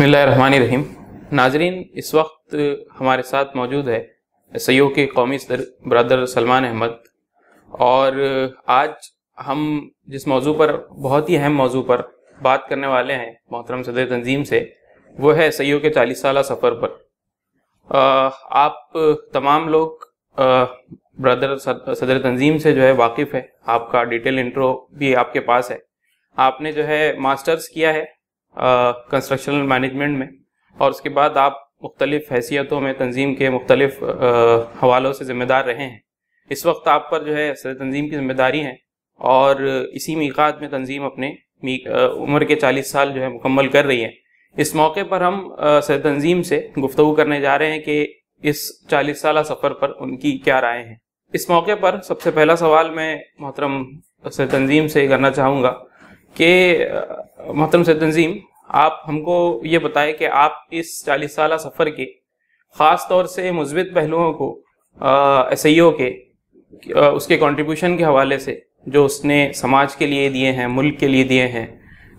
रहीम नाजरीन इस वक्त हमारे साथ मौजूद है सैयो के कौमी सदर ब्रदर सलमान अहमद और आज हम जिस मौजू पर बहुत ही अहम मौजू पर बात करने वाले हैं मोहतरम सदर तंजीम से वो है सैयो के चालीस साल सफ़र पर आप तमाम लोग ब्रदर सदर तंजीम से जो है वाकिफ़ है आपका डिटेल इंट्रो भी आपके पास है आपने जो है मास्टर्स किया है कंस्ट्रक्शनल मैनेजमेंट में और उसके बाद आप मुख्तलिफ हैसियतों में तंजीम के मुख्तलिफ हवालों से ज़िम्मेदार रहे हैं इस वक्त आप पर जो है सर तंजीम की जिम्मेदारी है और इसी मीकात में तंजीम अपने उम्र के चालीस साल जो है मुकम्मल कर रही है इस मौके पर हम सर तंजीम से गुफ्तु करने जा रहे हैं कि इस चालीस साल सफ़र पर उनकी क्या राय हैं इस मौके पर सबसे पहला सवाल मैं मोहतरम सर तंजीम से करना चाहूँगा कि मोहतरम से तंजीम आप हमको ये बताएं कि आप इस चालीस साल सफ़र के ख़ास तौर से मुस्बित पहलुओं को एस के आ, उसके कंट्रीब्यूशन के हवाले से जो उसने समाज के लिए दिए हैं मुल्क के लिए दिए हैं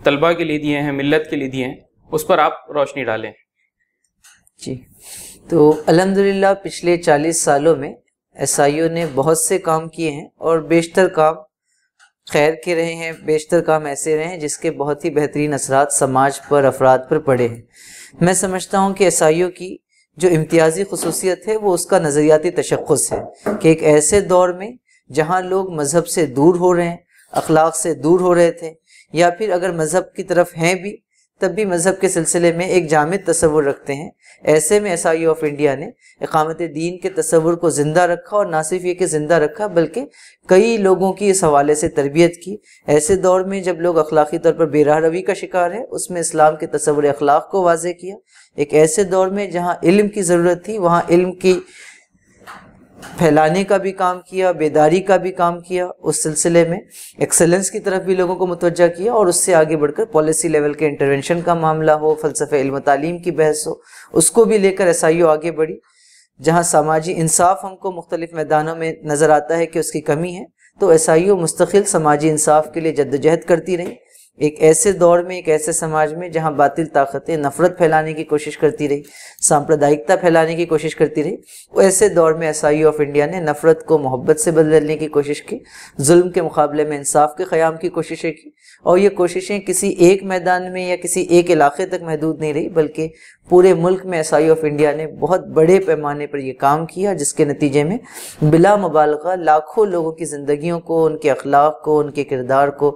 तलबा के लिए दिए हैं मिलत के लिए दिए हैं उस पर आप रोशनी डालें जी तो अलहमदिल्ला पिछले 40 सालों में एस ने बहुत से काम किए हैं और बेशतर काम खैर के रहे हैं बेशतर काम ऐसे रहे हैं जिसके बहुत ही बेहतरीन असरात समाज पर अफराद पर पड़े हैं मैं समझता हूँ कि ईसाइयों की जो इम्तियाजी खसूसियत है वो उसका नज़रियाती तशखस है कि एक ऐसे दौर में जहाँ लोग मज़हब से दूर हो रहे हैं अखलाक से दूर हो रहे थे या फिर अगर मज़हब की तरफ हैं भी तब भी मज़हब के सिलसिले में एक जाम तस्वुर रखते हैं ऐसे में एस आई ऑफ इंडिया ने इकामत दीन के तस्वुर को ज़िंदा रखा और ना सिर्फ ये कि ज़िंदा रखा बल्कि कई लोगों की इस हवाले से तरबियत की ऐसे दौर में जब लोग अखलाकी तौर पर बेरह रवी का शिकार है उसमें इस्लाम के तस्वुर अखलाक को वाज किया एक ऐसे दौर में जहाँ इल्म की ज़रूरत थी वहाँ इल्म की फैलाने का भी काम किया बेदारी का भी काम किया उस सिलसिले में एक्सेलेंस की तरफ भी लोगों को मुतवजा किया और उससे आगे बढ़कर पॉलिसी लेवल के इंटरवेंशन का मामला हो फलसफे इल्म तालीम की बहस हो उसको भी लेकर एस आई ओ आगे बढ़ी जहाँ समाजी इंसाफ हमको मुख्तलिफ मैदानों में नज़र आता है कि उसकी कमी है तो एस आई ओ मुस्तकिल समाजी इंसाफ के लिए जद्दोजहद करती रही एक ऐसे दौर में एक ऐसे समाज में जहां बातिल ताकतें नफरत फैलाने की कोशिश करती रही सांप्रदायिकता फैलाने की कोशिश करती रही ऐसे दौर में एस आई ऑफ इंडिया ने नफरत को मोहब्बत से बदलने की कोशिश की जुल्म के मुकाबले में इंसाफ के क़्याम की कोशिशें की और ये कोशिशें किसी एक मैदान में या किसी एक इलाके तक महदूद नहीं रही बल्कि पूरे मुल्क में एस आई ऑफ इंडिया ने बहुत बड़े पैमाने पर यह काम किया जिसके नतीजे में बिला मुबालगा लाखों लोगों की ज़िंदगियों को उनके अखलाक को उनके किरदार को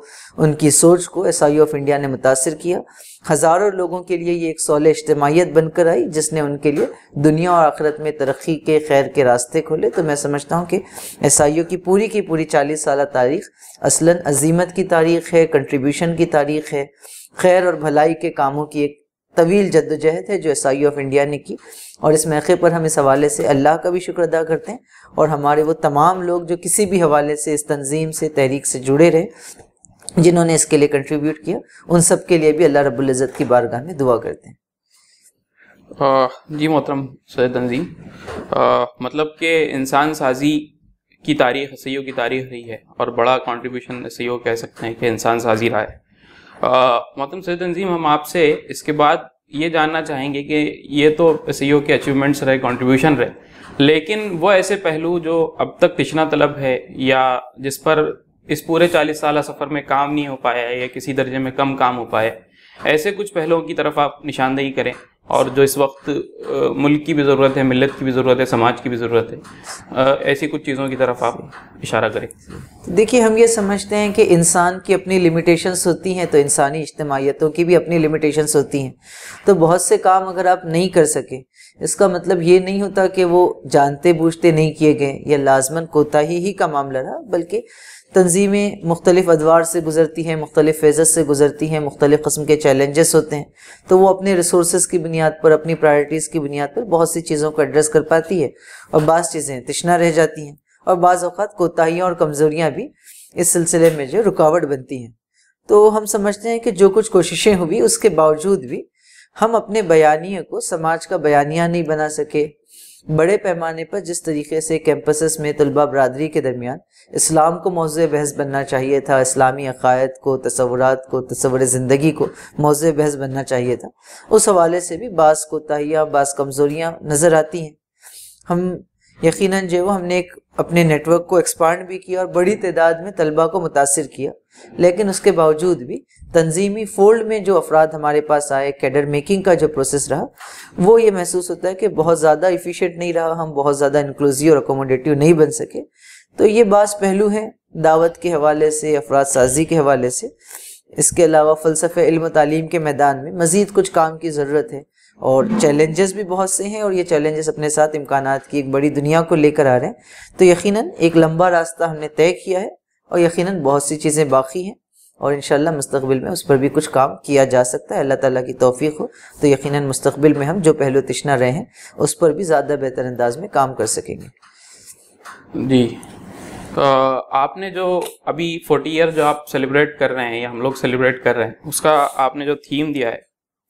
उनकी सोच को एस आई ऑफ इंडिया ने मुतासर किया हज़ारों लोगों के लिए ये एक सौल इज्तमाहीत बनकर आई जिसने उनके लिए दुनिया और आखिरत में तरक्की के खैर के रास्ते खोले तो मैं समझता हूँ कि एस आई ओ की पूरी की पूरी चालीस साल तारीख असला अजीमत की तारीख है कंट्रीब्यूशन की तारीख है खैर और भलाई के कामों की एक तवील जद्दोजहद है जो एस आई ऑफ इंडिया ने की और इस मौके पर हम इस हवाले से अल्लाह का भी शुक्र अदा करते हैं और हमारे वो तमाम लोग जो किसी भी हवाले से इस तंजीम से तहरीक से जुड़े रहे जिन्होंने इसके लिए कंट्रीब्यूट किया उन सब के लिए भी अल्लाह रबुल्ज़त की बारगाह में दुआ करते हैं जी मोहतरम सैद तंजीम मतलब कि इंसान साजी की तारीख सैयो की तारीख रही है और बड़ा कंट्रीब्यूशन सैयो कह सकते हैं कि इंसान साजी रहा है मतलब सैद तंजीम हम आपसे इसके बाद ये जानना चाहेंगे कि ये तो सी e के अचीवमेंट्स रहे कंट्रीब्यूशन रहे लेकिन वो ऐसे पहलू जो अब तक पिछना तलब है या जिस पर इस पूरे 40 साल सफ़र में काम नहीं हो पाया है या किसी दर्जे में कम काम हो पाया है ऐसे कुछ पहलुओं की तरफ आप निशानदेही करें और जो इस वक्त मुल्क की भी ज़रूरत है मिलत की भी ज़रूरत है समाज की भी ज़रूरत है ऐसी कुछ चीज़ों की तरफ आप इशारा करें देखिए हम ये समझते हैं कि इंसान की अपनी लिमिटेशंस होती हैं तो इंसानी इज्तमाहीतों की भी अपनी लिमिटेशंस होती हैं तो बहुत से काम अगर आप नहीं कर सकें इसका मतलब ये नहीं होता कि वो जानते बूझते नहीं किए गए या लाजमन कोताही ही का मामला रहा बल्कि तंजीमें मुख्तलिफ अदवार से गुजरती हैं मुख्तलिफ फेजस से गुजरती हैं मुख्तलिफ कस्म के चैलेंजेस होते हैं तो वो अपने रिसोर्स की बुनियाद पर अपनी प्रायरिटीज़ की बुनियाद पर बहुत सी चीज़ों को एड्रेस कर पाती है और बाज़ चीज़ें तशना रह जाती हैं और बाज़ अवत कोताहियाँ और कमज़ोरियाँ भी इस सिलसिले में जो रुकावट बनती हैं तो हम समझते हैं कि जो कुछ कोशिशें हुई उसके बावजूद भी हम अपने बयानी को समाज का बयानिया नहीं बना सके बड़े पैमाने पर जिस तरीके से कैंपस में तलबा बरदरी के दरमियान इस्लाम को मौज़ बहस बनना चाहिए था इस्लामी अकायद को तस्वरत को तस्वर ज़िंदगी को मौज़ बहस बनना चाहिए था उस हवाले से भी बास कोताहियाँ बास कमज़ोरियाँ नज़र आती हैं हम यकीनन जो हमने एक अपने नेटवर्क को एक्सपांड भी किया और बड़ी तादाद में तलबा को मुतासर किया लेकिन उसके बावजूद भी तंजीमी फोल्ड में जो अफराद हमारे पास आए कैडर मेकिंग का जो प्रोसेस रहा वो ये महसूस होता है कि बहुत ज़्यादा इफ़िशेंट नहीं रहा हम बहुत ज़्यादा इंक्लूसिव और अकोमोडेटिव नहीं बन सके तो ये बास पहलू हैं दावत के हवाले से अफराद साजी के हवाले से इसके अलावा फ़लसफ़े इल्म तालीम के मैदान में मज़ीद कुछ काम की ज़रूरत है और चैलेंजेस भी बहुत से हैं और ये चैलेंजेस अपने साथ इम्कान की एक बड़ी दुनिया को लेकर आ रहे हैं तो यकीन एक लंबा रास्ता हमने तय किया है और यकीन बहुत सी चीज़ें बाकी हैं और इन मुस्तबिल में उस पर भी कुछ काम किया जा सकता है अल्लाह ताली की तोफ़ी हो तो यकीन मुस्तबिल में हम जो पहलू तशना रहे हैं उस पर भी ज़्यादा बेहतर अंदाज में काम कर सकेंगे जी तो आपने जो अभी फोर्टी ईयर जो आप सेलिब्रेट कर रहे हैं या हम लोग सेलिब्रेट कर रहे हैं उसका आपने जो थीम दिया है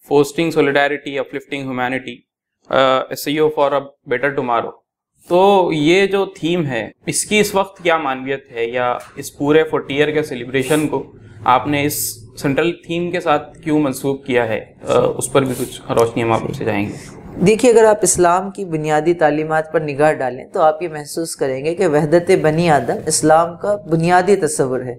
fostering solidarity uplifting humanity co for a better tomorrow तो ये जो थीम है इसकी इस वक्त क्या मानवियत है या इस पूरे फोर्टी ईयर के सेलिब्रेशन को आपने इस सेंट्रल थीम के साथ क्यों मंसूब किया है उस पर भी कुछ रोशनी हम आपसे जाएंगे देखिए अगर आप इस्लाम की बुनियादी तालीमत पर निगाह डालें तो आप ये महसूस करेंगे कि वहदत बनी आदम इस्लाम का बुनियादी तस्वर है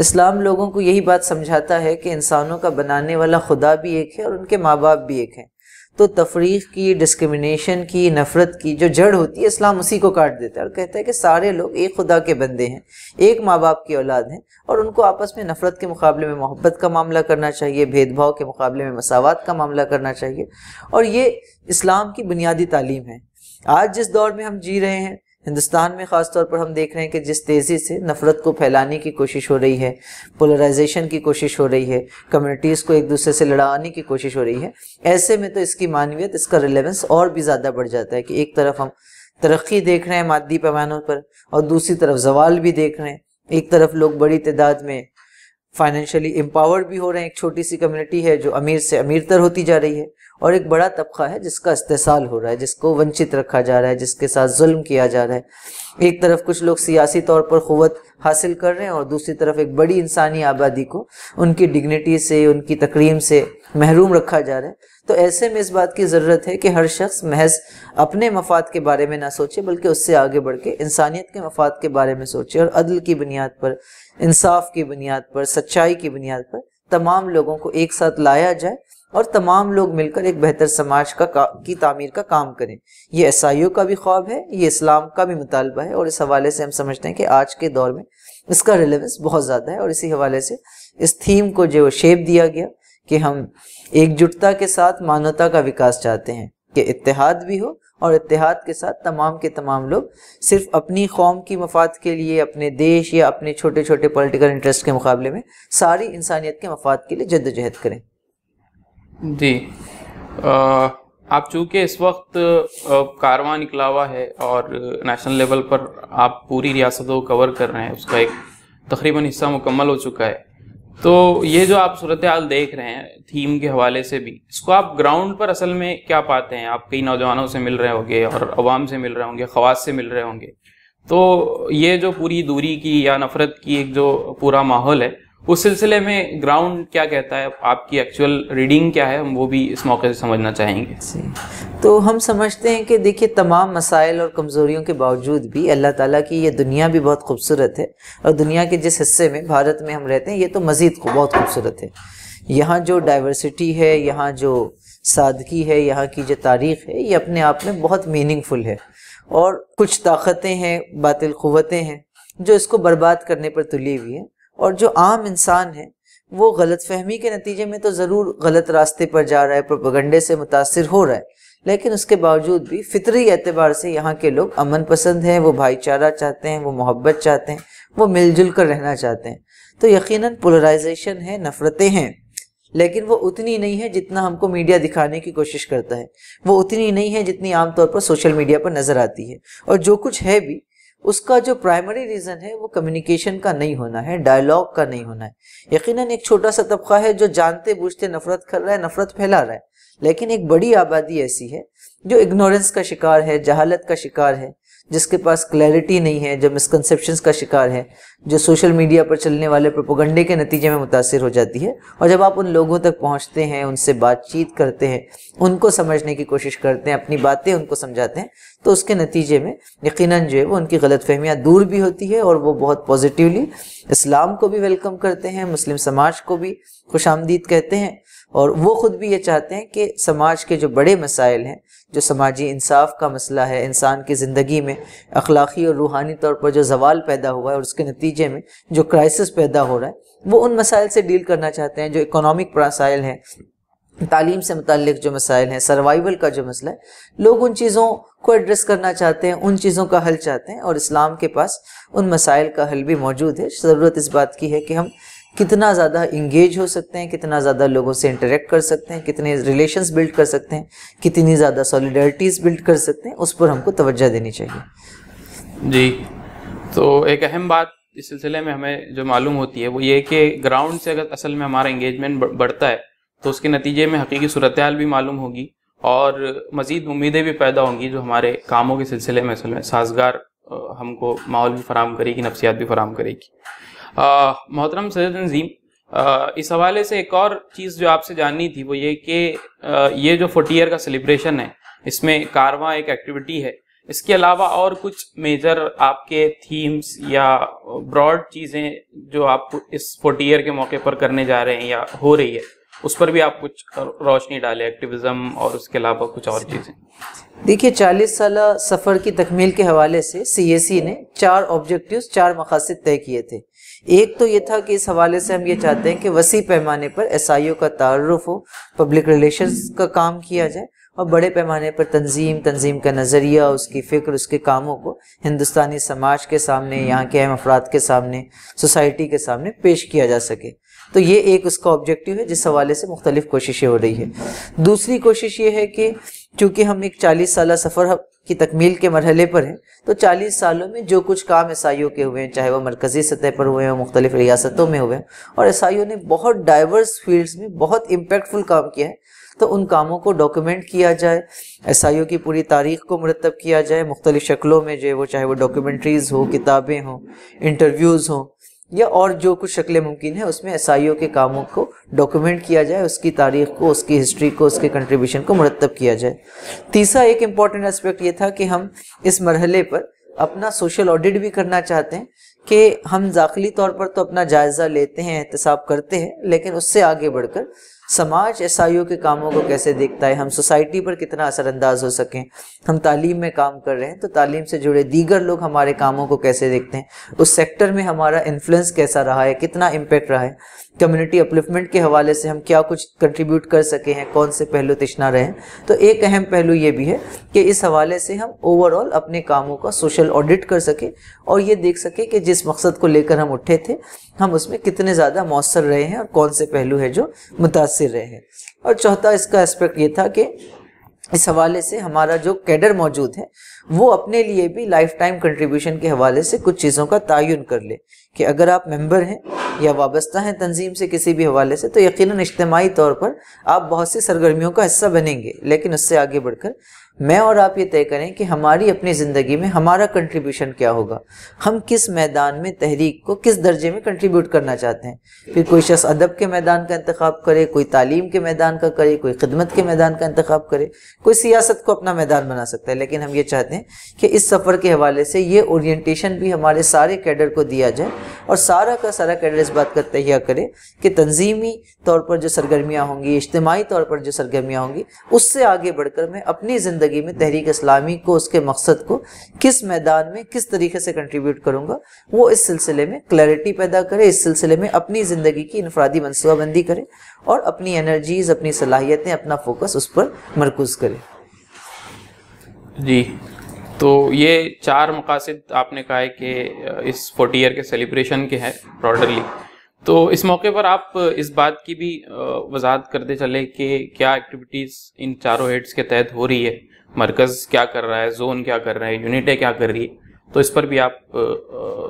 इस्लाम लोगों को यही बात समझाता है कि इंसानों का बनाने वाला खुदा भी एक है और उनके माँ बाप भी एक हैं तो तफरीक की डिस्क्रिमिनेशन की नफ़रत की जो जड़ होती है इस्लाम उसी को काट देता है और कहता है कि सारे लोग एक खुदा के बंदे हैं एक माँ बाप की औलाद हैं और उनको आपस में नफ़रत के मुकाबले में मोहब्बत का मामला करना चाहिए भेदभाव के मुकाबले में मसावत का मामला करना चाहिए और ये इस्लाम की बुनियादी तालीम है आज जिस दौर में हम जी रहे हैं हिंदुस्तान में ख़ासतौर पर हम देख रहे हैं कि जिस तेज़ी से नफ़रत को फैलाने की कोशिश हो रही है पोलराइजेशन की कोशिश हो रही है कम्युनिटीज़ को एक दूसरे से लड़ाने की कोशिश हो रही है ऐसे में तो इसकी मानवियत इसका रिलेवेंस और भी ज़्यादा बढ़ जाता है कि एक तरफ हम तरक्की देख रहे हैं मादी पैमानों पर और दूसरी तरफ जवाल भी देख रहे हैं एक तरफ लोग बड़ी तादाद में फाइनेंशियली एम्पावर्ड भी हो रहे हैं एक छोटी सी कम्युनिटी है जो अमीर से अमीर तर होती जा रही है और एक बड़ा तबका है जिसका इस्तेसाल हो रहा है जिसको वंचित रखा जा रहा है जिसके साथ जुल्म किया जा रहा है एक तरफ कुछ लोग सियासी तौर पर क़वत हासिल कर रहे हैं और दूसरी तरफ एक बड़ी इंसानी आबादी को उनकी डिग्निटी से उनकी तकरीम से महरूम रखा जा रहा है तो ऐसे में इस बात की ज़रूरत है कि हर शख्स महज अपने मफाद के बारे में ना सोचे बल्कि उससे आगे बढ़ के इंसानियत के मफाद के बारे में सोचे और अदल की बुनियाद पर इंसाफ की बुनियाद पर सच्चाई की बुनियाद पर तमाम लोगों को एक साथ लाया जाए और तमाम लोग मिलकर एक बेहतर समाज का, का की तामीर का काम करें यह ईसाइयों का भी ख्वाब है ये इस्लाम का भी मुतालबा है और इस हवाले से हम समझते हैं कि आज के दौर में इसका रिलेवेंस बहुत ज़्यादा है और इसी हवाले से इस थीम को जो शेप दिया गया कि हम एकजुटता के साथ मानवता का विकास चाहते हैं कि इतिहाद भी हो और इतिहाद के साथ तमाम के तमाम लोग सिर्फ अपनी कौम की मफाद के लिए अपने देश या अपने छोटे छोटे पॉलिटिकल इंटरेस्ट के मुकाबले में सारी इंसानियत के मफाद के लिए जद्दोजहद करें जी आप चूंकि इस वक्त कारवा निकला हुआ है और नेशनल लेवल पर आप पूरी रियासत को कवर कर रहे हैं उसका एक तकरीबन हिस्सा मुकम्मल हो चुका है तो ये जो आप सूरत हाल देख रहे हैं थीम के हवाले से भी इसको आप ग्राउंड पर असल में क्या पाते हैं आप कई नौजवानों से मिल रहे होंगे और आवाम से मिल रहे होंगे खवास से मिल रहे होंगे तो ये जो पूरी दूरी की या नफ़रत की एक जो पूरा माहौल है उस सिलसिले में ग्राउंड क्या कहता है आपकी एक्चुअल रीडिंग क्या है हम वो भी इस मौके से समझना चाहेंगे तो हम समझते हैं कि देखिए तमाम मसाइल और कमज़ोरियों के बावजूद भी अल्लाह ताला की ये दुनिया भी बहुत खूबसूरत है और दुनिया के जिस हिस्से में भारत में हम रहते हैं ये तो मज़ीद बहुत खूबसूरत है यहाँ जो डाइवर्सिटी है यहाँ जो सादगी है यहाँ की जो तारीख़ है ये अपने आप में बहुत मीनिंगफुल है और कुछ ताकतें हैं बातिल क़वतें हैं जो इसको बर्बाद करने पर तुली हुई हैं और जो आम इंसान है वो गलत फहमी के नतीजे में तो ज़रूर गलत रास्ते पर जा रहा है प्रोपगंडे से मुतासर हो रहा है लेकिन उसके बावजूद भी फितरी एतबार से यहाँ के लोग अमन पसंद हैं वो भाईचारा चाहते हैं वो मोहब्बत चाहते हैं वो मिलजुल कर रहना चाहते हैं तो यकीनन पोलराइजेशन है नफ़रतें हैं लेकिन वो उतनी नहीं है जितना हमको मीडिया दिखाने की कोशिश करता है वो उतनी नहीं है जितनी आमतौर पर सोशल मीडिया पर नज़र आती है और जो कुछ है भी उसका जो प्राइमरी रीज़न है वो कम्युनिकेशन का नहीं होना है डायलॉग का नहीं होना है यकीनन एक छोटा सा तबका है जो जानते बूझते नफरत कर रहा है नफरत फैला रहा है लेकिन एक बड़ी आबादी ऐसी है जो इग्नोरेंस का शिकार है जहालत का शिकार है जिसके पास क्लैरिटी नहीं है जो मिसकनसेप्शन का शिकार है जो सोशल मीडिया पर चलने वाले प्रोपोगंडे के नतीजे में मुतासर हो जाती है और जब आप उन लोगों तक पहुँचते हैं उनसे बातचीत करते हैं उनको समझने की कोशिश करते हैं अपनी बातें उनको समझाते हैं तो उसके नतीजे में यकीन जो है वो उनकी गलत फहमियाँ दूर भी होती है और वो बहुत पॉजिटिवली इस्लाम को भी वेलकम करते हैं मुस्लिम समाज को भी खुश कहते हैं और वो ख़ुद भी ये चाहते हैं कि समाज के जो बड़े मसाइल हैं जो समाजी इंसाफ का मसला है इंसान की ज़िंदगी में अखलाक़ी और रूहानी तौर पर जो जवाल पैदा हुआ है और उसके नतीजे में जो क्राइसिस पैदा हो रहा है वो उन मसाइल से डील करना चाहते हैं जो इकोनॉमिक मसाइल हैं तालीम से मुतल जो मसाइल हैं सर्वाइवल का जो मसला है लोग उन चीज़ों को एड्रेस करना चाहते हैं उन चीज़ों का हल चाहते हैं और इस्लाम के पास उन मसाइल का हल भी मौजूद है ज़रूरत इस बात की है कि हम कितना ज़्यादा इंगेज हो सकते हैं कितना ज़्यादा लोगों से इंटरेक्ट कर सकते हैं कितने रिलेशंस बिल्ड कर सकते हैं कितनी ज़्यादा सॉलिडरिटीज़ बिल्ड कर सकते हैं उस पर हमको तवज्जो देनी चाहिए जी तो एक अहम बात इस सिलसिले में हमें जो मालूम होती है वो ये कि ग्राउंड से अगर असल में हमारा इंगेजमेंट बढ़ता है तो उसके नतीजे में हकीकी सूरत भी मालूम होगी और मज़ीद उम्मीदें भी पैदा होंगी जो हमारे कामों के सिलसिले में असल में साजगार हमको माहौल भी फराम करेगी नफसियात भी फराम करेगी मोहतरम सैद नज़ीम इस हवाले से एक और चीज़ जो आपसे जाननी थी वो ये कि ये जो फोर्टी ईयर का सेलिब्रेशन है इसमें कारवा एक एक्टिविटी है इसके अलावा और कुछ मेजर आपके थीम्स या ब्रॉड चीज़ें जो आप इस फोर्टी ईयर के मौके पर करने जा रहे हैं या हो रही है उस पर भी आप कुछ रोशनी डालें एक्टिविज्म और उसके अलावा कुछ और चीज़ें देखिए चालीस साल सफ़र की तकमील के हवाले से सी ने चार ऑब्जेक्टिव्स चार मकासद तय किए थे एक तो ये था कि इस हवाले से हम ये चाहते हैं कि वसी पैमाने पर एस का तारफ़ हो पब्लिक रिलेशन का काम किया जाए और बड़े पैमाने पर तंजीम तंजीम का नज़रिया उसकी फ़िक्र उसके कामों को हिंदुस्तानी समाज के सामने यहाँ के अहम अफराद के सामने सोसाइटी के सामने पेश किया जा सके तो ये एक उसका ऑब्जेक्टिव है जिस हवाले से मुख्तलिफ कोशिशें हो रही है दूसरी कोशिश ये है कि चूंकि हम एक चालीस साल सफ़र की तकमील के मरहले पर हैं तो चालीस सालों में जो कुछ काम ईसाइयों के हुए हैं चाहे वो मरकज़ी सतह पर हुए हैं मुख्तलिफ रियासतों में हुए हैं और ईसाइयों ने बहुत डाइवर्स फील्ड्स में बहुत इम्पेक्टफुल काम किया है तो उन कामों को डॉक्यूमेंट किया जाए ईसाइयों की पूरी तारीख को मरतब किया जाए मुख्तलिफ शक्लों में जो है वो चाहे वो डॉक्यूमेंट्रीज़ हो किताबें हों इंटरव्यूज़ हों या और जो कुछ शक्लें मुमकिन है उसमें एस के कामों को डॉक्यूमेंट किया जाए उसकी तारीख को उसकी हिस्ट्री को उसके कंट्रीब्यूशन को मुरतब किया जाए तीसरा एक इम्पॉर्टेंट एस्पेक्ट ये था कि हम इस मरहले पर अपना सोशल ऑडिट भी करना चाहते हैं कि हम दाखिली तौर पर तो अपना जायज़ा लेते हैं एहतसाब करते हैं लेकिन उससे आगे बढ़कर समाज एस के कामों को कैसे देखता है हम सोसाइटी पर कितना असरअंदाज हो सकें हम तालीम में काम कर रहे हैं तो तालीम से जुड़े दीगर लोग हमारे कामों को कैसे देखते हैं उस सेक्टर में हमारा इन्फ्लुएंस कैसा रहा है कितना इम्पेक्ट रहा है कम्युनिटी अपलिफ्टमेंट के हवाले से हम क्या कुछ कंट्रीब्यूट कर सके हैं कौन से पहलू तिशना रहे हैं तो एक अहम पहलू ये भी है कि इस हवाले से हम ओवरऑल अपने कामों का सोशल ऑडिट कर सके और ये देख सके कि जिस मकसद को लेकर हम उठे थे हम उसमें कितने ज़्यादा मौसर रहे हैं और कौन से पहलू है जो मुतासर मुतासर रहे हैं और चौथा इसका एस्पेक्ट ये था कि इस हवाले से हमारा जो कैडर मौजूद है वो अपने लिए भी लाइफ टाइम कंट्रीब्यूशन के हवाले से कुछ चीज़ों का तयन कर ले कि अगर आप मेंबर हैं या वाबस्ता हैं तंजीम से किसी भी हवाले से तो यकीनन इज्तमाही तौर पर आप बहुत सी सरगर्मियों का हिस्सा बनेंगे लेकिन उससे आगे बढ़कर मैं और आप ये तय करें कि हमारी अपनी ज़िंदगी में हमारा कंट्रीब्यूशन क्या होगा हम किस मैदान में तहरीक को किस दर्जे में कंट्रीब्यूट करना चाहते हैं फिर कोई शख्स अदब के मैदान का इंतखब करे कोई तालीम के मैदान का करे कोई खिदमत के मैदान का इंतखब करे कोई सियासत को अपना मैदान बना सकता है लेकिन हम ये चाहते हैं कि इस सफ़र के हवाले से ये ओरिएंटेशन भी हमारे सारे कैडर को दिया जाए और सारा का सारा कैडर इस बात का तहिया करे कि तनजीमी तौर पर जो सरगर्मियाँ होंगी इज्तमाही तौर पर जो सरगर्मियाँ होंगी उससे आगे बढ़कर मैं अपनी ज़िंदगी में तहरीक इस्लामी को उसके मकसद को किस मैदान में किस तरीके से कंट्रीब्यूट करूँगा वो इस सिलसिले में क्लैरिटी पैदा करे इस सिलसिले में अपनी ज़िंदगी की इनफरादी मनसूबाबंदी करे और अपनी एनर्जीज अपनी सलाहियतें अपना फोकस उस पर मरकूज़ करें जी तो ये चार मकासद आपने कहा है कि इस फोर्टी ईयर के सेलिब्रेशन के हैं ब्रॉडरली तो इस मौके पर आप इस बात की भी वजाहत करते चले कि क्या एक्टिविटीज़ इन चारों हेड्स के तहत हो रही है मरकज़ क्या कर रहा है जोन क्या कर रहा है यूनिटें क्या कर रही है तो इस पर भी आप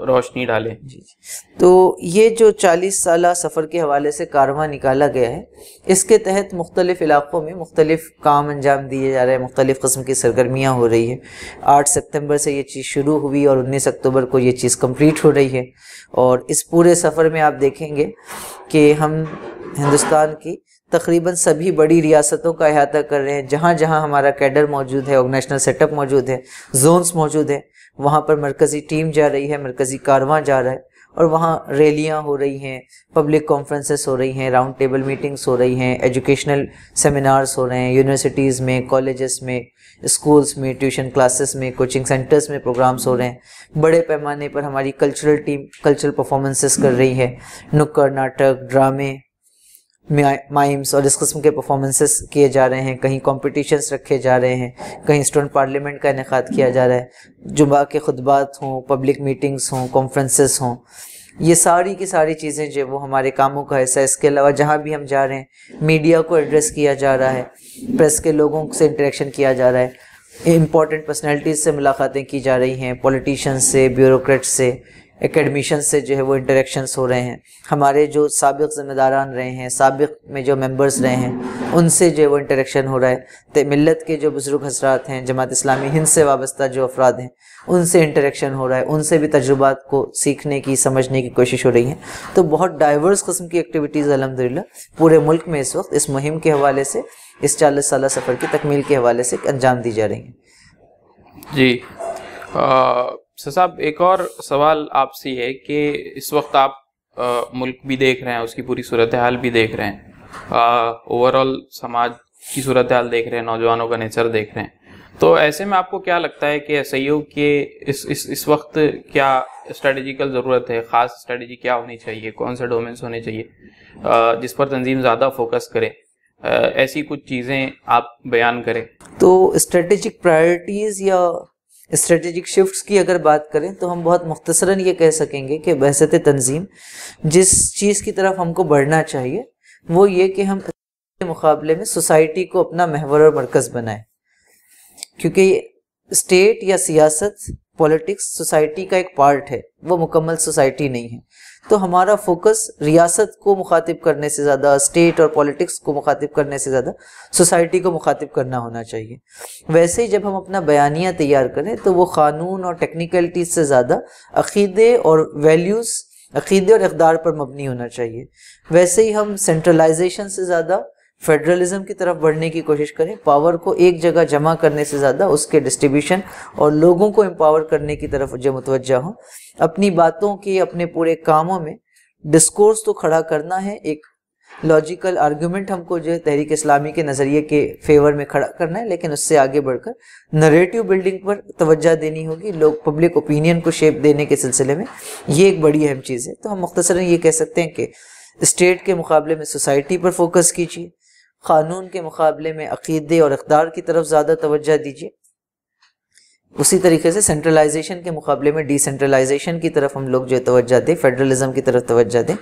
रोशनी डालें जी जी तो ये जो 40 साल सफ़र के हवाले से कारवा निकाला गया है इसके तहत मुख्तलिफ़ इलाक़ों में मुख्तलिफ़ काम अंजाम दिए जा रहे हैं मुख्तलिफ़ कस्म की सरगर्मियाँ हो रही है आठ सितम्बर से ये चीज़ शुरू हुई और उन्नीस अक्टूबर को ये चीज़ कम्प्लीट हो रही है और इस पूरे सफ़र में आप देखेंगे कि हम हिंदुस्तान की तकरीबन सभी बड़ी रियासतों का अहाता कर रहे हैं जहाँ जहाँ हमारा कैडर मौजूद है और सेटअप मौजूद है जोन्स मौजूद हैं वहाँ पर मरकज़ी टीम जा रही है मरकज़ी कारवां जा रहा है और वहाँ रैलियाँ हो रही हैं पब्लिक कॉन्फ्रेंसेस हो रही हैं राउंड टेबल मीटिंग्स हो रही हैं एजुकेशनल सेमिनार्स हो रहे हैं यूनिवर्सिटीज़ में कॉलेजेस में स्कूल्स में ट्यूशन क्लासेस में कोचिंग सेंटर्स में प्रोग्राम्स हो रहे हैं बड़े पैमाने पर हमारी कल्चरल टीम कल्चरल परफॉर्मेंसेस कर रही है नुक्कड़ नाटक ड्रामे माइम्स और इस किस्म के परफॉर्मेंसेस किए जा रहे हैं कहीं कॉम्पिटिशन्स रखे जा रहे हैं कहीं स्टूडेंट पार्लियामेंट का इनका किया जा रहा है जुम्बा के खुतबात हों पब्लिक मीटिंग्स हों कॉन्फ्रेंसेस हों ये सारी की सारी चीज़ें जो वो हमारे कामों का हिस्सा है इसके अलावा जहाँ भी हम जा रहे हैं मीडिया को एड्रेस किया जा रहा है प्रेस के लोगों से इंटरेक्शन किया जा रहा है इम्पॉर्टेंट पर्सनैलिटीज़ से मुलाकातें की जा रही हैं पॉलिटिशन से ब्यूरोट्स से एकेडमिशन से जो है वो इंटरेक्शंस हो रहे हैं हमारे जो सबक ज़िम्मेदारान रहे हैं सबक में जो मेंबर्स रहे हैं उनसे जो है वो इंटरेक्शन हो रहा है तो मिलत के जो बुज़ुर्ग हजरात हैं जमात इस्लामी हिंद से वाबस्ता जो अफराद हैं उनसे इंटरेक्शन हो रहा है उनसे भी तजुबा को सीखने की समझने की कोशिश हो रही है तो बहुत डाइवर्स कस्म की एक्टिविटीज़ अलहमदिल्ला पूरे मुल्क में इस वक्त इस मुहिम के हवाले से इस चालीस साल सफ़र की तकमील के हवाले से अंजाम दी जा रही है जी आ... सर साहब एक और सवाल आपसे है कि इस वक्त आप आ, मुल्क भी देख रहे हैं उसकी पूरी सूरत हाल भी देख रहे हैं ओवरऑल समाज की सूरत हाल देख रहे हैं नौजवानों का नेचर देख रहे हैं तो ऐसे में आपको क्या लगता है कि एस के इस इस इस वक्त क्या स्ट्रेटजिकल ज़रूरत है ख़ास स्ट्रेटजी क्या होनी चाहिए कौन से डोमेन्स होने चाहिए जिस पर तंजीम ज़्यादा फोकस करे ऐसी कुछ चीज़ें आप बयान करें तो स्ट्रेटेजिक प्रायोरिटीज़ या स्ट्रेटेजिक शिफ्ट की अगर बात करें तो हम बहुत मुख्तसरा ये कह सकेंगे कि बहसत तंजीम जिस चीज़ की तरफ हमको बढ़ना चाहिए वो ये कि हम मुकाबले में सोसाइटी को अपना महवर और मरकज़ बनाएं क्योंकि स्टेट या सियासत पॉलिटिक्स सोसाइटी का एक पार्ट है वो मुकम्मल सोसाइटी नहीं है तो हमारा फोकस रियासत को मुखातिब करने से ज़्यादा स्टेट और पॉलिटिक्स को मुखातिब करने से ज़्यादा सोसाइटी को मुखातिब करना होना चाहिए वैसे ही जब हम अपना बयानिया तैयार करें तो वो क़ानून और टेक्निकलिटीज़ से ज़्यादा अक़ीदे और वैल्यूज़ अक़ीदे और इकदार पर मबनी होना चाहिए वैसे ही हम सेंट्रलाइजेशन से ज़्यादा फेडरलिज्म की तरफ बढ़ने की कोशिश करें पावर को एक जगह जमा करने से ज़्यादा उसके डिस्ट्रीब्यूशन और लोगों को एम्पावर करने की तरफ जो मुतवजा हो अपनी बातों के अपने पूरे कामों में डिस्कोर्स तो खड़ा करना है एक लॉजिकल आर्ग्यूमेंट हमको जो है तहरीक इस्लामी के नज़रिए के फेवर में खड़ा करना है लेकिन उससे आगे बढ़कर नरेटिव बिल्डिंग पर तवज्जा देनी होगी लोग पब्लिक ओपिनियन को शेप देने के सिलसिले में ये एक बड़ी अहम चीज़ है तो हम मुख्तसरा ये कह सकते हैं कि स्टेट के मुकाबले में सोसाइटी पर फोकस कीजिए कानून के मुकाबले में अकीदे और अकदार की तरफ ज़्यादा तोज्जा दीजिए उसी तरीके से सेंट्रलाइजेशन के मुकाबले में डिसेंट्रलाइजेशन की तरफ हम लोग जो है तोज्जा दें फेडरलिज्म की तरफ तोज्जा दें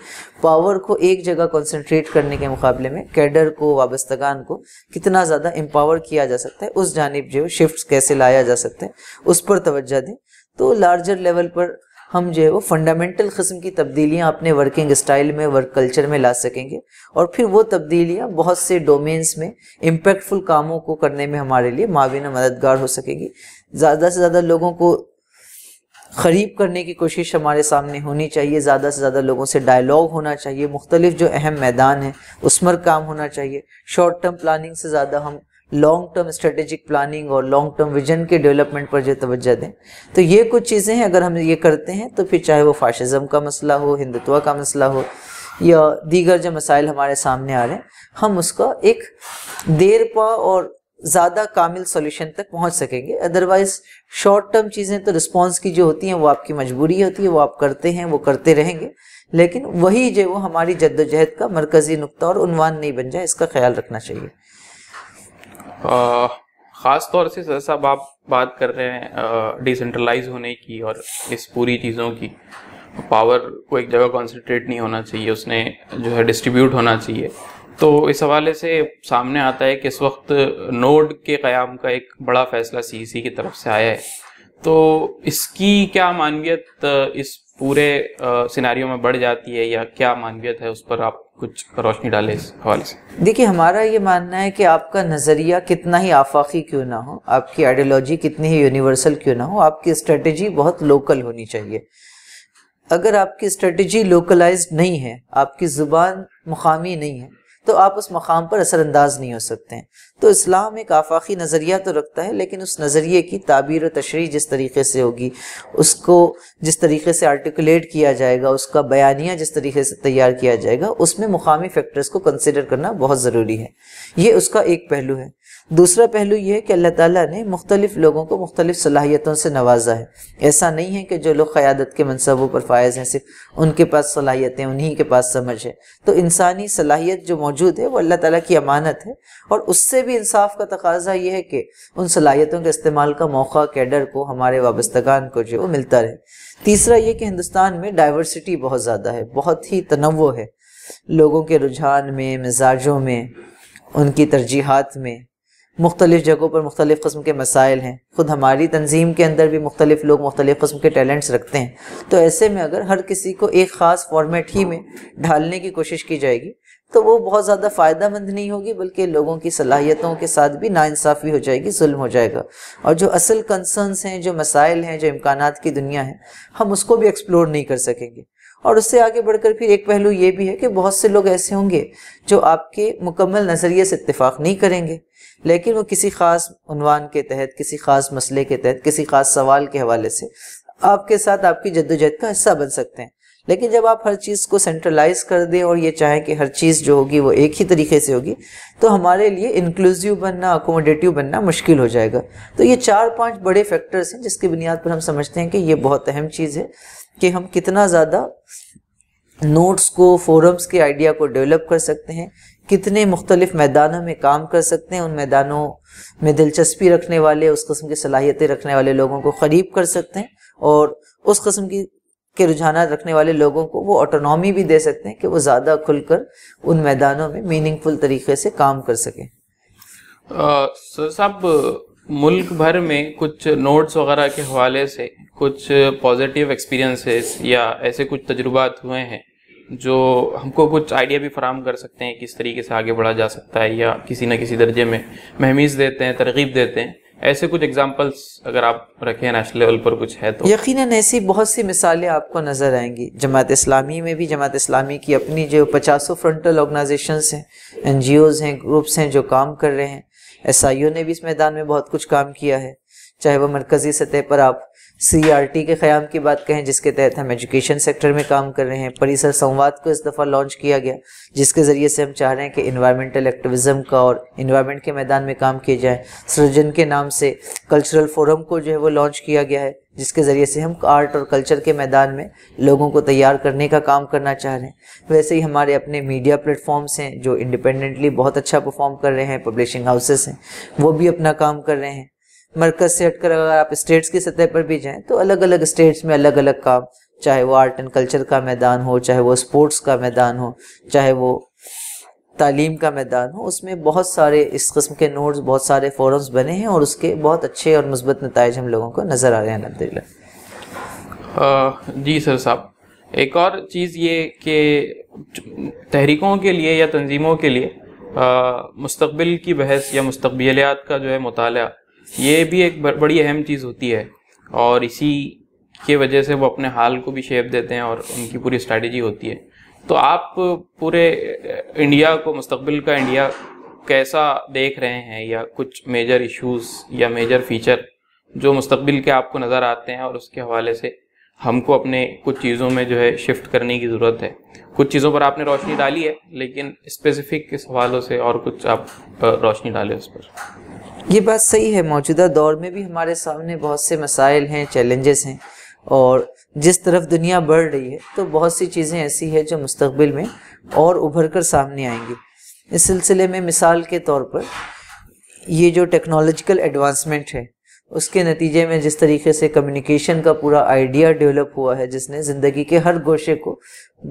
पावर को एक जगह कंसंट्रेट करने के मुकाबले में कैडर को वाबस्तगान को कितना ज़्यादा एम्पावर किया जा सकता है उस जानब जो शिफ्ट कैसे लाया जा सकता है उस पर तोज्जा दें तो लार्जर लेवल पर हम जो है वो फंडामेंटल कस्म की तब्दीलियाँ अपने वर्किंग स्टाइल में वर्क कल्चर में ला सकेंगे और फिर वो तब्दीलियाँ बहुत से डोमेन्स में इम्पैक्टफुल कामों को करने में हमारे लिए माविना मददगार हो सकेंगी ज़्यादा से ज़्यादा लोगों को खरीब करने की कोशिश हमारे सामने होनी चाहिए ज़्यादा से ज़्यादा लोगों से डायलॉग होना चाहिए मुख्तलिफ जो अहम मैदान है उस पर काम होना चाहिए शॉर्ट टर्म प्लानिंग से ज़्यादा हम लॉन्ग टर्म स्ट्रेटेजिक प्लानिंग और लॉन्ग टर्म विजन के डेवलपमेंट पर जो तोज्जा दें तो ये कुछ चीज़ें हैं अगर हम ये करते हैं तो फिर चाहे वो फाशिज़म का मसला हो हिंदुत्व का मसला हो या दीगर जो मसाइल हमारे सामने आ रहे हैं हम उसका एक देर पा और ज़्यादा कामिल सोल्यूशन तक पहुंच सकेंगे अदरवाइज शॉर्ट टर्म चीज़ें तो रिस्पॉन्स की जो होती हैं वो आपकी मजबूरी होती है वो आप करते हैं वो करते रहेंगे लेकिन वही जो वो हमारी जद्दोजहद का मरकजी नुकता और उनवान नहीं बन जाए इसका ख्याल रखना चाहिए ख़ास तौर से सर साहब आप बात कर रहे हैं डिसेंट्रलाइज होने की और इस पूरी चीज़ों की पावर को एक जगह कॉन्सेंट्रेट नहीं होना चाहिए उसने जो है डिस्ट्रीब्यूट होना चाहिए तो इस हवाले से सामने आता है कि इस वक्त नोड के क़्याम का एक बड़ा फैसला सीसी की तरफ से आया है तो इसकी क्या मानवियत इस पूरे सिनारियों में बढ़ जाती है या क्या मानवियत है उस पर आप कुछ रोशनी डालें इस हवाले से देखिए हमारा ये मानना है कि आपका नज़रिया कितना ही आफाकी क्यों ना हो आपकी आइडियोलॉजी कितनी ही यूनिवर्सल क्यों ना हो आपकी स्ट्रेटजी बहुत लोकल होनी चाहिए अगर आपकी स्ट्रेटजी लोकलाइज नहीं है आपकी ज़ुबान मुकामी नहीं है तो आप उस मकाम पर असरअंदाज नहीं हो सकते हैं तो इस्लाम एक आफाख़ी नज़रिया तो रखता है लेकिन उस नज़रिए की ताबीर और तशरी जिस तरीके से होगी उसको जिस तरीके से आर्टिकुलेट किया जाएगा उसका बयानिया जिस तरीके से तैयार किया जाएगा उसमें मुकामी फैक्टर्स को कंसिडर करना बहुत ज़रूरी है ये उसका एक पहलू है दूसरा पहलू यह है कि अल्लाह ताला ने मुख्तलिफ लोगों को मुख्तलिफ सलाहियतों से नवाजा है ऐसा नहीं है कि जो लोग क़्यादत के मनसबों पर फायज़ हैं सिर्फ उनके पास सलाहियतें उन्हीं के पास समझ है तो इंसानी सलाहियत जो मौजूद है वो अल्लाह ताला की अमानत है और उससे भी इंसाफ का तकाजा ये है कि उन सलाहियतों के इस्तेमाल का मौका कैडर को हमारे वाबस्तगान को जो मिलता रहे तीसरा ये कि हिंदुस्तान में डाइवर्सिटी बहुत ज़्यादा है बहुत ही तनवो है लोगों के रुझान में मिजाजों में उनकी तरजीहत में मुख्तलिफ़ जगहों पर मुख्तलिफ़ कस्म के मसाइल हैं ख़ुद हमारी तंजीम के अंदर भी मुख्तलिफ़ लोग मुख्तलिफ़ कस्म के टैलेंट्स रखते हैं तो ऐसे में अगर हर किसी को एक ख़ास फॉर्मेट ही में ढालने की कोशिश की जाएगी तो वो बहुत ज़्यादा फ़ायदा मंद नहीं होगी बल्कि लोगों की सलाहियतों के साथ भी नाानसाफ़ी हो जाएगी जुल्म हो जाएगा और जो असल कंसर्नस हैं जो मसाइल हैं जो इम्कान की दुनिया है हम उसको भी एक्सप्लोर नहीं कर सकेंगे और उससे आगे बढ़कर फिर एक पहलू ये भी है कि बहुत से लोग ऐसे होंगे जो आपके मुकम्मल नज़रिए से इतफ़ाक़ नहीं करेंगे लेकिन वो किसी ख़ास उनवान के तहत किसी ख़ास मसले के तहत किसी ख़ास सवाल के हवाले से आपके साथ आपकी जद्दोजहद का हिस्सा बन सकते हैं लेकिन जब आप हर चीज़ को सेंट्रलाइज कर दें और ये चाहें कि हर चीज़ जो होगी वो एक ही तरीके से होगी तो हमारे लिए इंक्लूसिव बनना अकोमोडेटिव बनना मुश्किल हो जाएगा तो ये चार पांच बड़े फैक्टर्स हैं जिसकी बुनियाद पर हम समझते हैं कि ये बहुत अहम चीज़ है कि हम कितना ज़्यादा नोट्स को फोरम्स के आइडिया को डेवलप कर सकते हैं कितने मुख्तलिफ मैदानों में काम कर सकते हैं उन मैदानों में दिलचस्पी रखने वाले उस कस्म की सलाहियतें रखने वाले लोगों को ख़रीब कर सकते हैं और उस कस्म की के रुझान रखने वाले लोगों को वो ऑटोनॉमी भी दे सकते हैं कि वो ज़्यादा खुलकर उन मैदानों में मीनिंगफुल तरीके से काम कर सकें सर साहब मुल्क भर में कुछ नोट्स वगैरह के हवाले से कुछ पॉजिटिव एक्सपीरियंसेस या ऐसे कुछ तजुर्बात हुए हैं जो हमको कुछ आइडिया भी फराम कर सकते हैं किस तरीके से आगे बढ़ा जा सकता है या किसी न किसी दर्जे में महमीज़ देते हैं तरगीब देते हैं ऐसे कुछ एग्जाम्पल्स अगर आप रखें नेशनल लेवल पर कुछ है तो यकीनन ऐसी बहुत सी मिसालें आपको नज़र आएंगी जमात इस्लामी में भी जमात इस्लामी की अपनी जो पचासों फ्रंटल ऑर्गेनाइजेशन हैं एन हैं ग्रुप्स हैं जो काम कर रहे हैं एस ने भी इस मैदान में बहुत कुछ काम किया है चाहे वह मरकज़ी सतह पर आप सी आर टी के क़्याम की बात कहें जिसके तहत हम एजुकेशन सेक्टर में काम कर रहे हैं परिसर संवाद को इस दफ़ा लॉन्च किया गया जिसके ज़रिए से हम चाह रहे हैं कि इन्वायरमेंटल एक्टिविज़म का और इन्वायरमेंट के मैदान में काम किए जाए सृजन के नाम से कल्चरल फोरम को जो है वो लॉन्च किया गया है जिसके ज़रिए से हम आर्ट और कल्चर के मैदान में लोगों को तैयार करने का काम करना चाह रहे हैं वैसे ही हमारे अपने मीडिया प्लेटफॉर्म्स हैं जो इंडिपेंडेंटली बहुत अच्छा परफॉर्म कर रहे हैं पब्लिशिंग हाउसेस हैं वो भी अपना काम कर रहे हैं मरकज से हटकर अगर आप स्टेट्स की सतह पर भी जाएं तो अलग अलग स्टेट्स में अलग अलग काम चाहे वो आर्ट एंड कल्चर का मैदान हो चाहे वो स्पोर्ट्स का मैदान हो चाहे वो तालीम का मैदान हो उसमें बहुत सारे इस कस्म के नोट्स बहुत सारे फोरम्स बने हैं और उसके बहुत अच्छे और मुस्बत नतज हम लोगों को नज़र आ रहे हैं ला जी सर साहब एक और चीज़ ये कि तहरीकों के लिए या तंजीमों के लिए मुस्तबिल की बहस या मुस्तबिलियात का जो है मताल ये भी एक बड़ी अहम चीज़ होती है और इसी के वजह से वो अपने हाल को भी शेप देते हैं और उनकी पूरी स्ट्रैटेजी होती है तो आप पूरे इंडिया को मुस्तबिल का इंडिया कैसा देख रहे हैं या कुछ मेजर इश्यूज़ या मेजर फीचर जो मुस्तबिल के आपको नज़र आते हैं और उसके हवाले से हमको अपने कुछ चीज़ों में जो है शिफ्ट करने की ज़रूरत है कुछ चीज़ों पर आपने रोशनी डाली है लेकिन स्पेसिफिक सवालों से और कुछ आप रोशनी डालें उस पर ये बात सही है मौजूदा दौर में भी हमारे सामने बहुत से मसाइल हैं चैलेंजेस हैं और जिस तरफ दुनिया बढ़ रही है तो बहुत सी चीज़ें ऐसी है जो मुस्तबिल में और उभर कर सामने आएंगी इस सिलसिले में मिसाल के तौर पर ये जो टेक्नोलॉजिकल एडवांसमेंट है उसके नतीजे में जिस तरीके से कम्युनिकेशन का पूरा आइडिया डेवलप हुआ है जिसने ज़िंदगी के हर गोशे को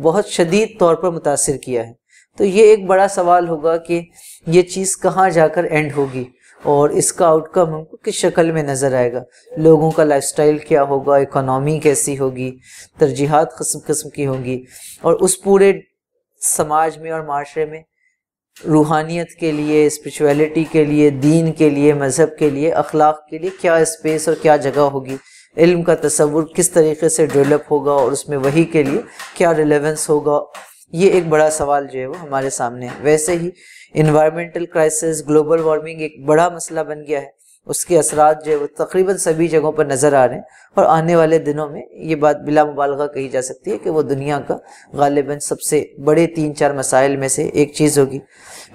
बहुत शदीद तौर पर मुतासर किया है तो ये एक बड़ा सवाल होगा कि ये चीज़ कहाँ जाकर एंड होगी और इसका आउटकम हमको किस शक्ल में नज़र आएगा लोगों का लाइफस्टाइल क्या होगा इकोनॉमी कैसी होगी तरजीहत कस्म कस्म की होंगी और उस पूरे समाज में और माशरे में रूहानियत के लिए स्पिरिचुअलिटी के लिए दीन के लिए मज़हब के लिए अखलाक के लिए क्या स्पेस और क्या जगह होगी इल्म का तस्वुर किस तरीके से डेवलप होगा और उसमें वही के लिए क्या रिलेवेंस होगा ये एक बड़ा सवाल जो है वो हमारे सामने है वैसे ही इन्वायरमेंटल क्राइसिस ग्लोबल वार्मिंग एक बड़ा मसला बन गया है उसके असरा जो है वो तकरीबन सभी जगहों पर नज़र आ रहे हैं और आने वाले दिनों में ये बात बिला मुबालगा कही जा सकती है कि वो दुनिया का गालिबा सबसे बड़े तीन चार मसाइल में से एक चीज़ होगी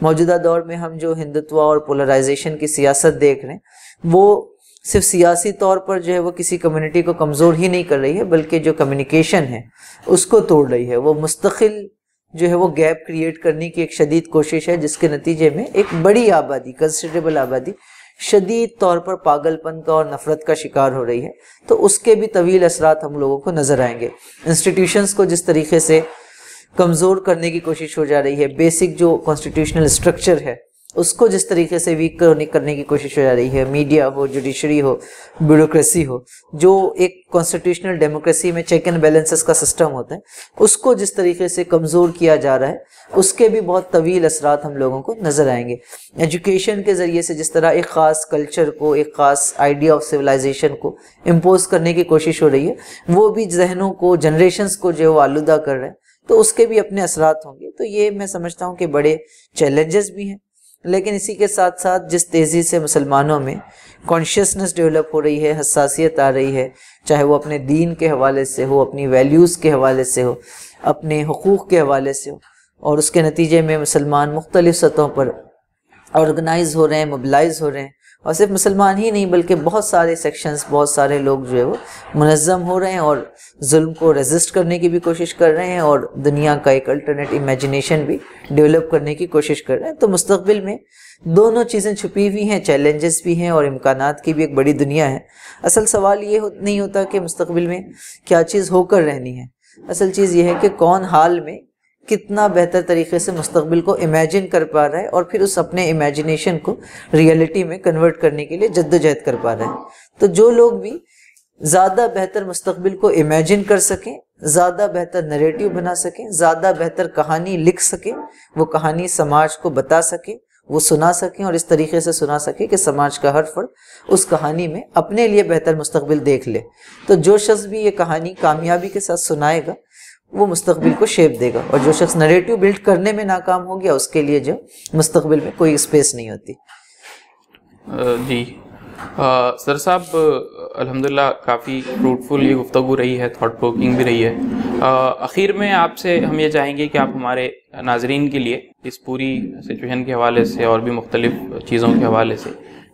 मौजूदा दौर में हम जो हिंदुत्व और पोलराइजेशन की सियासत देख रहे हैं वो सिर्फ सियासी तौर पर जो है वो किसी कम्यूनिटी को कमज़ोर ही नहीं कर रही है बल्कि जो कम्युनिकेशन है उसको तोड़ रही है वो मुस्तकिल जो है वो गैप क्रिएट करने की एक शदीद कोशिश है जिसके नतीजे में एक बड़ी आबादी कंसिडरेबल आबादी शदीद तौर पर पागलपन का और नफरत का शिकार हो रही है तो उसके भी तवील असरात हम लोगों को नजर आएंगे इंस्टीट्यूशंस को जिस तरीके से कमज़ोर करने की कोशिश हो जा रही है बेसिक जो कॉन्स्टिट्यूशनल स्ट्रक्चर है उसको जिस तरीके से वीक करने की कोशिश हो जा रही है मीडिया हो जुडिशरी हो ब्यूरोक्रेसी हो जो एक कॉन्स्टिट्यूशनल डेमोक्रेसी में चेक एंड बैलेंसेस का सिस्टम होता है उसको जिस तरीके से कमज़ोर किया जा रहा है उसके भी बहुत तवील असरात हम लोगों को नज़र आएंगे एजुकेशन के ज़रिए से जिस तरह एक ख़ास कल्चर को एक ख़ास आइडिया ऑफ सिविलाइजेशन को इम्पोज करने की कोशिश हो रही है वो भी जहनों को जनरेशन्स को जो आलूदा कर रहे हैं तो उसके भी अपने असरात होंगे तो ये मैं समझता हूँ कि बड़े चैलेंजेस भी हैं लेकिन इसी के साथ साथ जिस तेज़ी से मुसलमानों में कॉन्शियसनेस डेवलप हो रही है हसासियत आ रही है चाहे वो अपने दीन के हवाले से हो अपनी वैल्यूज़ के हवाले से हो अपने हकूक़ के हवाले से हो और उसके नतीजे में मुसलमान मुख्तलिफ़ सतहों पर ऑर्गेनाइज हो रहे हैं मोबलाइज हो रहे हैं और सिर्फ मुसलमान ही नहीं बल्कि बहुत सारे सेक्शंस बहुत सारे लोग जो है वो मनज़म हो रहे हैं और जुल्म को रेजिस्ट करने की भी कोशिश कर रहे हैं और दुनिया का एक अल्टरनेट इमेजिनेशन भी डेवलप करने की कोशिश कर रहे हैं तो मुस्तबिल में दोनों चीज़ें छुपी हुई हैं चैलेंजेस भी हैं और इम्कान की भी एक बड़ी दुनिया है असल सवाल ये हो, नहीं होता कि मुस्तबिल में क्या चीज़ होकर रहनी है असल चीज़ यह है कि कौन हाल में कितना बेहतर तरीके से मुस्तबिल को इमेजिन कर पा रहा है और फिर उस अपने इमेजिनेशन को रियलिटी में कन्वर्ट करने के लिए जद्दोजहद कर पा रहा है तो जो लोग भी ज़्यादा बेहतर मुस्तबिल को इमेजिन कर सकें ज़्यादा बेहतर नरेटिव बना सकें ज़्यादा बेहतर कहानी लिख सकें वो कहानी समाज को बता सकें वो सुना सकें और इस तरीके से सुना सकें कि समाज का हर फर्द उस कहानी में अपने लिए बेहतर मुस्तबिल देख ले तो जो शख्स भी ये कहानी कामयाबी के साथ सुनाएगा वो मुस्तबिल को शेप देगा और जो शख्स नरेटिव बिल्ड करने में नाकाम हो गया उसके लिए जो मुस्तबिल में कोई स्पेस नहीं होती जी आ, सर साहब अलहमदिल्ला काफ़ी फ्रूटफुल ये गुफ्तु रही है थाट प्रोकिंग भी रही है आखिर में आपसे हम ये चाहेंगे कि आप हमारे नाजरीन के लिए इस पूरी सिचुएशन के हवाले से और भी मुख्तलिफ चीज़ों के हवाले से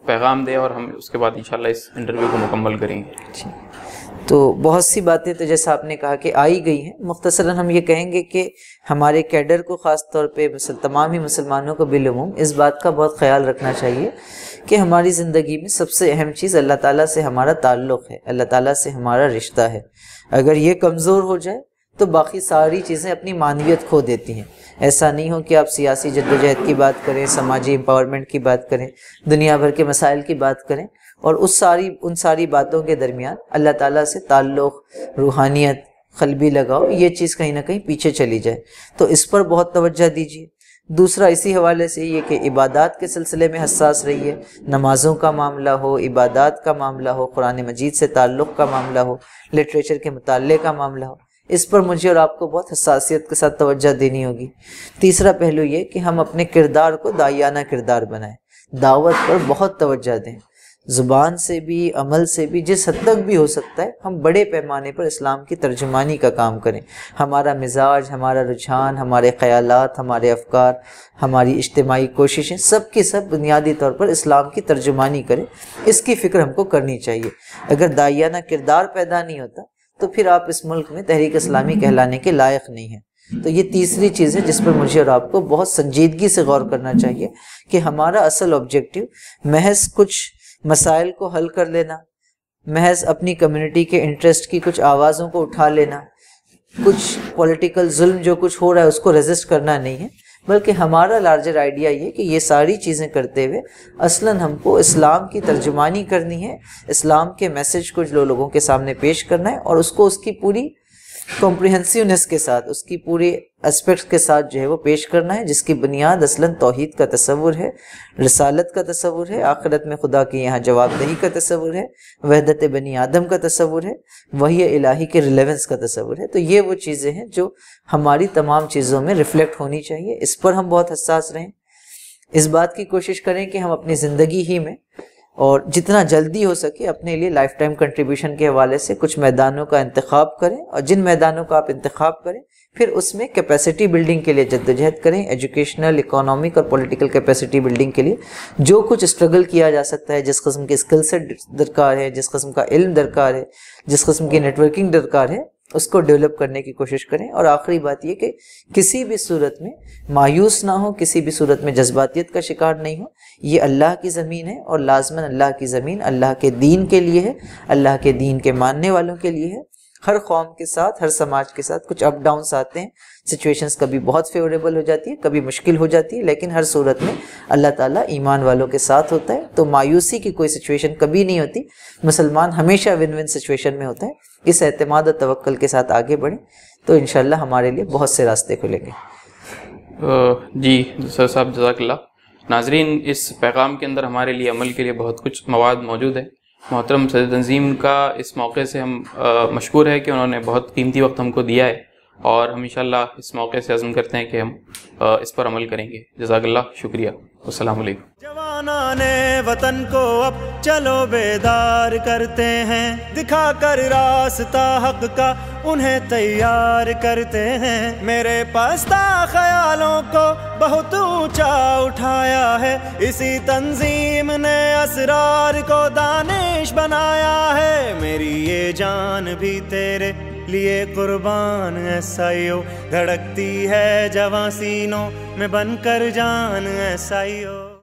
पैगाम दें और हम उसके बाद इंशाल्लाह इस इंटरव्यू को मुकम्मल करेंगे तो बहुत सी बातें तो जैसा आपने कहा कि आई गई हैं मुख्तसरा हम ये कहेंगे कि हमारे कैडर को ख़ास तौर पर तमाम ही मुसलमानों को बिलूम इस बात का बहुत ख्याल रखना चाहिए कि हमारी ज़िंदगी में सबसे अहम चीज़ अल्लाह ताली से हमारा ताल्लुक़ है अल्लाह ताली से हमारा रिश्ता है अगर ये कमज़ोर हो जाए तो बाकी सारी चीज़ें अपनी मानवियत खो देती हैं ऐसा नहीं हो कि आप सियासी जद्दोजहद की बात करें समाजी एम्पावरमेंट की बात करें दुनिया भर के मसाइल की बात करें और उस सारी उन सारी बातों के दरमियान अल्लाह ताला से ताल्लुक़ रूहानियत खलबी लगाओ ये चीज़ कहीं ना कहीं पीछे चली जाए तो इस पर बहुत तवज्जो दीजिए दूसरा इसी हवाले से ये कि इबादत के सिलसिले में हसास रहिए नमाज़ों का मामला हो इबादत का मामला हो कुरान मजीद से ताल्लुक़ का मामला हो लिटरेचर के मुताले का मामला हो इस पर मुझे और आपको बहुत हसासियत के साथ तवज्जो देनी होगी तीसरा पहलू ये कि हम अपने किरदार को दायाना किरदार बनाएं दावत पर बहुत तवज्जो दें ज़ुबान से भी अमल से भी जिस हद तक भी हो सकता है हम बड़े पैमाने पर इस्लाम की तर्जुमानी का काम करें हमारा मिजाज हमारा रुझान हमारे ख्याल हमारे अफकार हमारी इज्तमाही कोशिशें सब की सब बुनियादी तौर पर इस्लाम की तर्जमानी करें इसकी फ़िक्र हमको करनी चाहिए अगर दायाना किरदार पैदा नहीं होता तो फिर आप इस मुल्क में तहरीक इस्लामी कहलाने के लायक नहीं हैं तो ये तीसरी चीज़ है जिस पर मुझे और आपको बहुत संजीदगी से गौर करना चाहिए कि हमारा असल ऑब्जेक्टिव महज कुछ मसाइल को हल कर लेना महज अपनी कम्युनिटी के इंटरेस्ट की कुछ आवाज़ों को उठा लेना कुछ पॉलिटिकल जुल्म जो कुछ हो रहा है उसको रेजिस्ट करना नहीं है बल्कि हमारा लार्जर आइडिया ये कि ये सारी चीज़ें करते हुए असलन हमको इस्लाम की तर्जुमानी करनी है इस्लाम के मैसेज को जो लोगों के सामने पेश करना है और उसको उसकी पूरी कॉम्प्रिहेंसिवनेस के साथ उसकी पूरे एस्पेक्ट के साथ जो है वो पेश करना है जिसकी बुनियाद असलन तोहद का तस्वुर है रसालत का तस्वुर है आखिरत में खुदा की यहाँ जवाबदही का तस्वुर है वहदत बनी आदम का तस्वुर है वही इलाही के रिलेवेंस का तस्वुर है तो ये वो चीज़ें हैं जो हमारी तमाम चीज़ों में रिफ्लेक्ट होनी चाहिए इस पर हम बहुत हसास रहें इस बात की कोशिश करें कि हम अपनी ज़िंदगी ही में और जितना जल्दी हो सके अपने लिए लाइफ टाइम कंट्रीब्यूशन के हवाले से कुछ मैदानों का इंतखब करें और जिन मैदानों का आप इंतखब करें फिर उसमें कैपेसिटी बिल्डिंग के लिए जद्दोजहद करें एजुकेशनल इकोनॉमिक और पॉलिटिकल कैपेसिटी बिल्डिंग के लिए जो कुछ स्ट्रगल किया जा सकता है जिस कस्म की स्किल सेट दरकार है जिस कस्म का इल्म दरकार है जिस कस्म की नेटवर्किंग दरकार है उसको डेवलप करने की कोशिश करें और आखिरी बात यह कि किसी भी सूरत में मायूस ना हो किसी भी सूरत में जज्बातीत का शिकार नहीं हो ये अल्लाह की ज़मीन है और लाजमन अल्लाह की ज़मीन अल्लाह के दीन के लिए है अल्लाह के दीन के मानने वालों के लिए है हर कौम के साथ हर समाज के साथ कुछ अप डाउंस आते हैं सिचुएशंस कभी बहुत फेवरेबल हो जाती है कभी मुश्किल हो जाती है लेकिन हर सूरत में अल्लाह ताला ईमान वालों के साथ होता है तो मायूसी की कोई सिचुएशन कभी नहीं होती मुसलमान हमेशा विन विन सिचुएशन में होता है इस अहतमाद और तवक्ल के साथ आगे बढ़ें तो इन हमारे लिए बहुत से रास्ते खुलेंगे जी सर साहब जजाकल्ला नाजरीन इस पैगाम के अंदर हमारे लिए अमल के लिए बहुत कुछ मवाद मौजूद है मोहतरम सद तंजीम का इस मौके से हम मशहूर है कि उन्होंने बहुत कीमती वक्त हमको दिया है और हम इन इस मौके से आज़म करते हैं कि हम इस पर अमल करेंगे जजाकल्ला शुक्रिया असलकम ने वतन को अब चलो बेदार करते हैं दिखा कर रास्ता हक का उन्हें तैयार करते हैं मेरे पस्ता ख्यालों को बहुत ऊंचा उठाया है इसी तंजीम ने असरार को दानिश बनाया है मेरी ये जान भी तेरे लिए कुर्बान ऐसाइयो धड़कती है जवा सीनों में बनकर जान ऐसाइयो